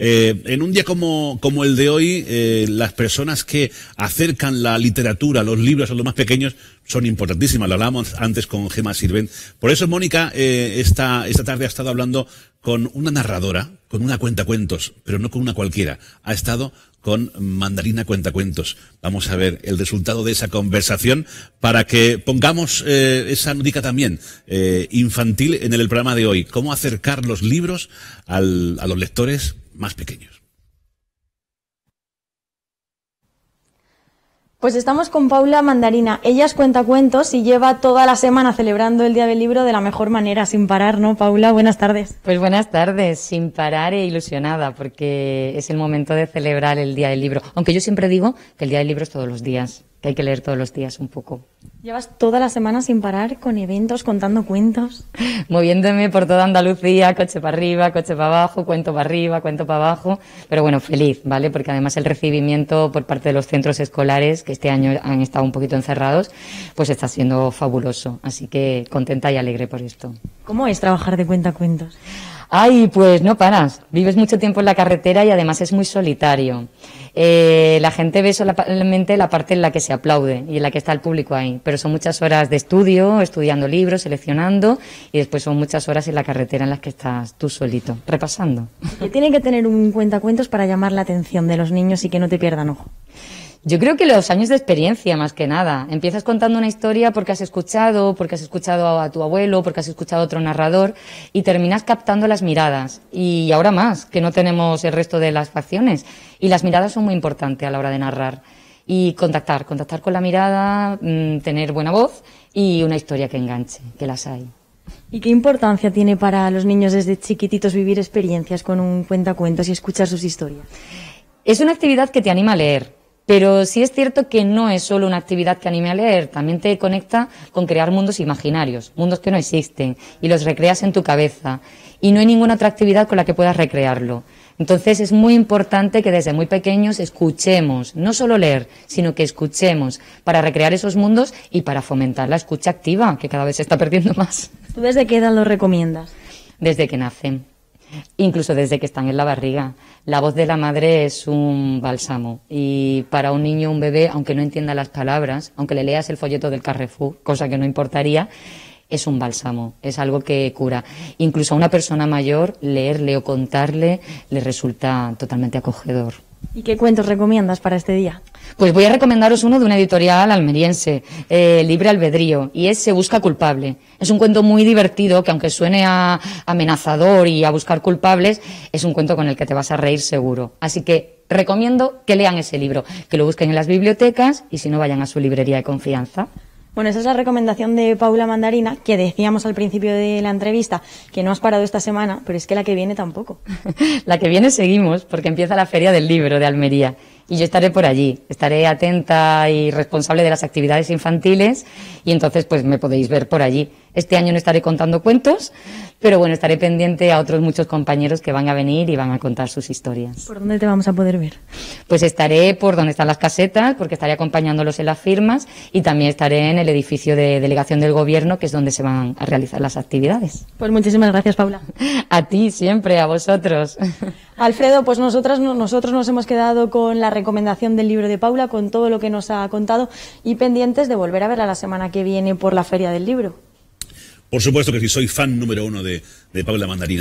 Eh, en un día como, como el de hoy, eh, las personas que acercan la literatura, los libros a los más pequeños, son importantísimas. Lo hablábamos antes con Gemma Sirven. Por eso, Mónica, eh, esta, esta tarde ha estado hablando con una narradora, con una cuenta cuentos, pero no con una cualquiera. Ha estado con Mandarina Cuentacuentos. Vamos a ver el resultado de esa conversación para que pongamos esa nudica también infantil en el programa de hoy. Cómo acercar los libros a los lectores más pequeños. Pues estamos con Paula Mandarina. Ella es cuentos y lleva toda la semana celebrando el Día del Libro de la mejor manera, sin parar, ¿no, Paula? Buenas tardes. Pues buenas tardes, sin parar e ilusionada, porque es el momento de celebrar el Día del Libro. Aunque yo siempre digo que el Día del Libro es todos los días que hay que leer todos los días un poco. Llevas toda la semana sin parar con eventos, contando cuentos. Moviéndome por toda Andalucía, coche para arriba, coche para abajo, cuento para arriba, cuento para abajo. Pero bueno, feliz, ¿vale? Porque además el recibimiento por parte de los centros escolares, que este año han estado un poquito encerrados, pues está siendo fabuloso. Así que contenta y alegre por esto. ¿Cómo es trabajar de cuenta cuentos? Ay, pues no paras. Vives mucho tiempo en la carretera y además es muy solitario. Eh, la gente ve solamente la parte en la que se aplaude y en la que está el público ahí. Pero son muchas horas de estudio, estudiando libros, seleccionando y después son muchas horas en la carretera en las que estás tú solito, repasando. ¿Tiene que tener un cuentacuentos para llamar la atención de los niños y que no te pierdan ojo. Yo creo que los años de experiencia, más que nada. Empiezas contando una historia porque has escuchado, porque has escuchado a tu abuelo, porque has escuchado a otro narrador y terminas captando las miradas. Y ahora más, que no tenemos el resto de las facciones. Y las miradas son muy importantes a la hora de narrar. Y contactar, contactar con la mirada, mm, tener buena voz y una historia que enganche, que las hay. ¿Y qué importancia tiene para los niños desde chiquititos vivir experiencias con un cuentacuentos y escuchar sus historias? Es una actividad que te anima a leer, pero sí es cierto que no es solo una actividad que anime a leer, también te conecta con crear mundos imaginarios, mundos que no existen, y los recreas en tu cabeza. Y no hay ninguna otra actividad con la que puedas recrearlo. Entonces es muy importante que desde muy pequeños escuchemos, no solo leer, sino que escuchemos para recrear esos mundos y para fomentar la escucha activa, que cada vez se está perdiendo más. desde qué edad lo recomiendas? Desde que nacen incluso desde que están en la barriga. La voz de la madre es un bálsamo y para un niño, un bebé, aunque no entienda las palabras, aunque le leas el folleto del Carrefour, cosa que no importaría, es un bálsamo, es algo que cura. Incluso a una persona mayor, leerle o contarle le resulta totalmente acogedor. ¿Y qué cuentos recomiendas para este día? Pues voy a recomendaros uno de una editorial almeriense, eh, Libre Albedrío, y es Se Busca Culpable. Es un cuento muy divertido que aunque suene a amenazador y a buscar culpables, es un cuento con el que te vas a reír seguro. Así que recomiendo que lean ese libro, que lo busquen en las bibliotecas y si no vayan a su librería de confianza. Bueno, esa es la recomendación de Paula Mandarina, que decíamos al principio de la entrevista que no has parado esta semana, pero es que la que viene tampoco. la que viene seguimos, porque empieza la Feria del Libro de Almería y yo estaré por allí, estaré atenta y responsable de las actividades infantiles y entonces pues me podéis ver por allí. Este año no estaré contando cuentos, pero bueno, estaré pendiente a otros muchos compañeros que van a venir y van a contar sus historias. ¿Por dónde te vamos a poder ver? Pues estaré por donde están las casetas, porque estaré acompañándolos en las firmas y también estaré en el edificio de delegación del gobierno, que es donde se van a realizar las actividades. Pues muchísimas gracias, Paula. A ti siempre, a vosotros. Alfredo, pues nosotras, nosotros nos hemos quedado con la recomendación del libro de Paula, con todo lo que nos ha contado y pendientes de volver a verla la semana que viene por la Feria del Libro. Por supuesto que sí, soy fan número uno de, de Paula Mandarina.